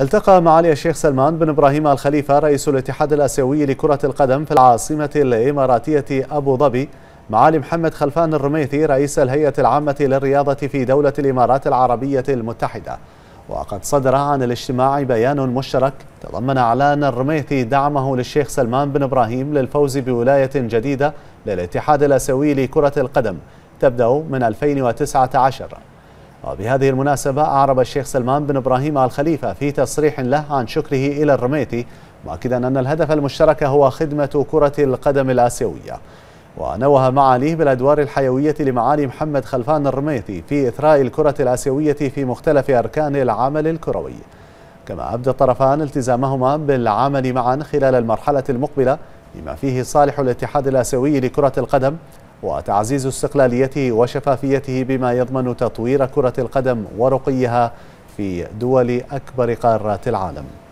التقى معالي الشيخ سلمان بن إبراهيم الخليفة رئيس الاتحاد الآسيوي لكرة القدم في العاصمة الإماراتية أبو ظبي معالي محمد خلفان الرميثي رئيس الهيئة العامة للرياضة في دولة الإمارات العربية المتحدة وقد صدر عن الاجتماع بيان مشترك تضمن اعلان الرميثي دعمه للشيخ سلمان بن ابراهيم للفوز بولايه جديده للاتحاد الاسيوي لكره القدم تبدا من 2019 وبهذه المناسبة أعرب الشيخ سلمان بن إبراهيم آل خليفة في تصريح له عن شكره إلى الرميتي مؤكدا أن الهدف المشترك هو خدمة كرة القدم الآسيوية ونوه معاليه بالأدوار الحيوية لمعالي محمد خلفان الرميتي في إثراء الكرة الآسيوية في مختلف أركان العمل الكروي كما أبدى الطرفان التزامهما بالعمل معا خلال المرحلة المقبلة بما فيه صالح الاتحاد الآسيوي لكرة القدم وتعزيز استقلاليته وشفافيته بما يضمن تطوير كرة القدم ورقيها في دول أكبر قارات العالم